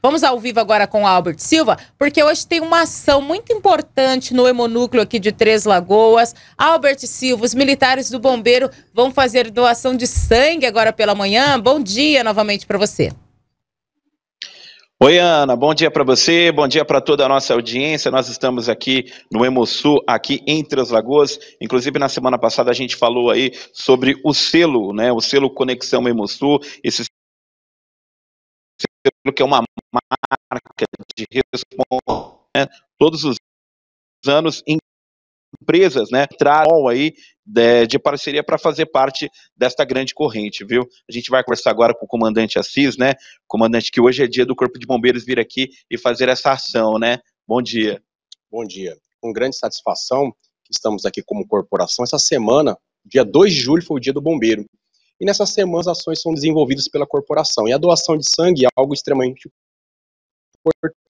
Vamos ao vivo agora com o Albert Silva, porque hoje tem uma ação muito importante no hemonúcleo aqui de Três Lagoas. Albert Silva, os militares do Bombeiro vão fazer doação de sangue agora pela manhã. Bom dia novamente para você. Oi, Ana, bom dia para você, bom dia para toda a nossa audiência. Nós estamos aqui no Hemosul, aqui em Três Lagoas. Inclusive, na semana passada a gente falou aí sobre o selo, né? O selo Conexão Hemosul, esse que é uma marca de responsa, né? todos os anos empresas, né, trarão aí de, né, de parceria para fazer parte desta grande corrente, viu? A gente vai conversar agora com o comandante Assis, né? Comandante, que hoje é dia do Corpo de Bombeiros vir aqui e fazer essa ação, né? Bom dia. Bom dia. Com grande satisfação estamos aqui como corporação. Essa semana, dia 2 de julho, foi o dia do bombeiro e nessas semanas ações são desenvolvidas pela corporação. E a doação de sangue é algo extremamente importante,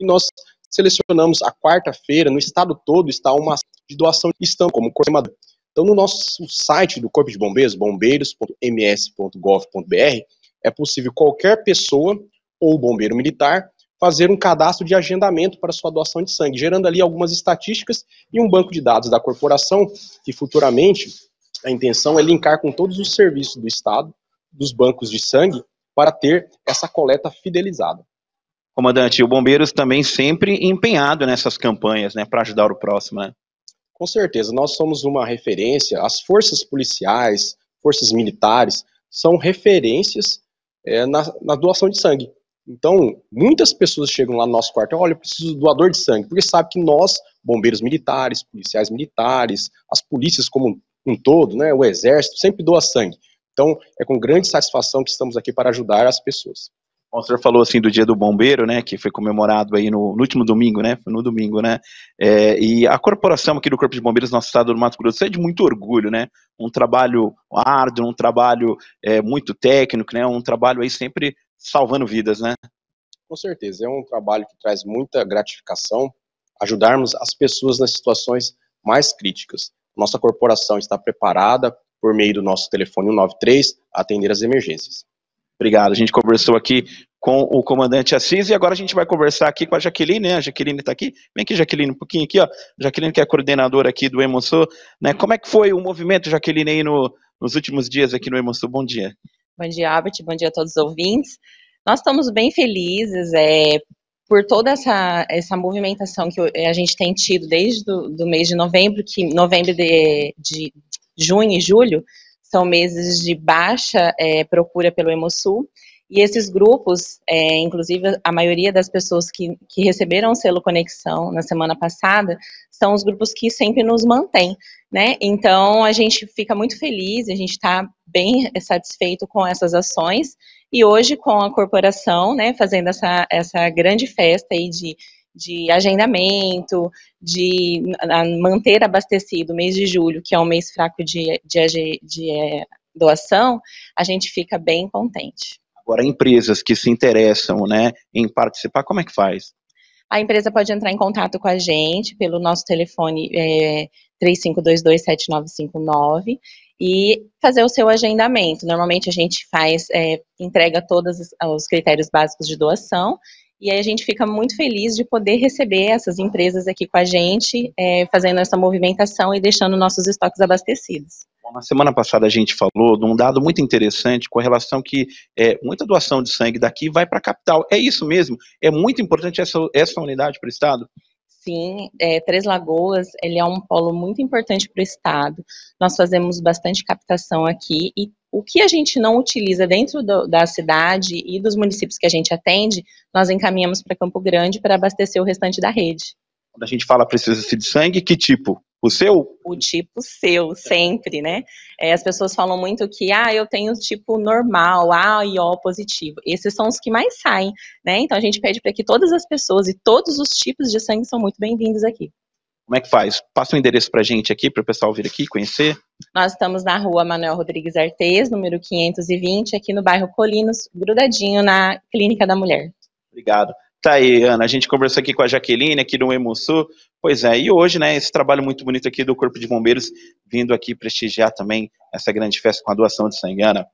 e nós selecionamos a quarta-feira, no estado todo está uma de doação de estão como coordenador. Então, no nosso site do Corpo de Bombeiros, bombeiros.ms.gov.br, é possível qualquer pessoa ou bombeiro militar fazer um cadastro de agendamento para sua doação de sangue, gerando ali algumas estatísticas e um banco de dados da corporação que futuramente a intenção é linkar com todos os serviços do Estado, dos bancos de sangue, para ter essa coleta fidelizada. Comandante, o Bombeiros também sempre empenhado nessas campanhas, né, para ajudar o próximo, né? Com certeza, nós somos uma referência, as forças policiais, forças militares, são referências é, na, na, doação de sangue. Então, muitas pessoas chegam lá no nosso quarto olha, eu preciso do doador de sangue, porque sabe que nós, bombeiros militares, policiais militares, as polícias como um todo, né, o exército, sempre doa sangue. Então, é com grande satisfação que estamos aqui para ajudar as pessoas. Bom, o senhor falou assim do Dia do Bombeiro, né, que foi comemorado aí no, no último domingo, né, foi no domingo, né, é, e a corporação aqui do Corpo de Bombeiros do nosso estado do Mato Grosso é de muito orgulho, né, um trabalho árduo, um trabalho é, muito técnico, né, um trabalho aí sempre salvando vidas, né. Com certeza, é um trabalho que traz muita gratificação, ajudarmos as pessoas nas situações mais críticas nossa corporação está preparada, por meio do nosso telefone 193, a atender as emergências. Obrigado. A gente conversou aqui com o comandante Assis e agora a gente vai conversar aqui com a Jaqueline, né? A Jaqueline está aqui. Vem aqui, Jaqueline, um pouquinho aqui, ó. Jaqueline, que é coordenadora aqui do Emoçô, né? Como é que foi o movimento, Jaqueline, aí no, nos últimos dias aqui no Emoçô? Bom dia. Bom dia, Albert. Bom dia a todos os ouvintes. Nós estamos bem felizes é, por toda essa, essa movimentação que eh, a gente tem tido desde do, do mês de novembro, que novembro de, de junho e julho são meses de baixa é, procura pelo Emosul, e esses grupos, é, inclusive a maioria das pessoas que, que receberam o selo Conexão na semana passada, são os grupos que sempre nos mantêm, né? Então a gente fica muito feliz, a gente está bem é, satisfeito com essas ações. E hoje com a corporação, né, fazendo essa, essa grande festa aí de de agendamento, de manter abastecido o mês de julho, que é um mês fraco de, de, de, de é, doação, a gente fica bem contente. Agora, empresas que se interessam né, em participar, como é que faz? A empresa pode entrar em contato com a gente pelo nosso telefone é, 35227959 e fazer o seu agendamento. Normalmente a gente faz, é, entrega todos os critérios básicos de doação e aí a gente fica muito feliz de poder receber essas empresas aqui com a gente, é, fazendo essa movimentação e deixando nossos estoques abastecidos. Bom, na semana passada a gente falou de um dado muito interessante com relação que é, muita doação de sangue daqui vai para a capital. É isso mesmo? É muito importante essa, essa unidade para o Estado? sim, é, Três Lagoas, ele é um polo muito importante para o estado. Nós fazemos bastante captação aqui e o que a gente não utiliza dentro do, da cidade e dos municípios que a gente atende, nós encaminhamos para Campo Grande para abastecer o restante da rede. Quando a gente fala precisa-se de sangue, que tipo? O seu? O tipo seu, sempre, né? É, as pessoas falam muito que, ah, eu tenho tipo normal, A e O positivo. Esses são os que mais saem, né? Então a gente pede para que todas as pessoas e todos os tipos de sangue são muito bem-vindos aqui. Como é que faz? Passa o um endereço para gente aqui, para o pessoal vir aqui conhecer. Nós estamos na rua Manuel Rodrigues Artes, número 520, aqui no bairro Colinos, grudadinho na Clínica da Mulher. Obrigado. Tá aí, Ana, a gente conversou aqui com a Jaqueline, aqui do Emusu. Pois é, e hoje, né, esse trabalho muito bonito aqui do Corpo de Bombeiros, vindo aqui prestigiar também essa grande festa com a doação de sangue, Ana.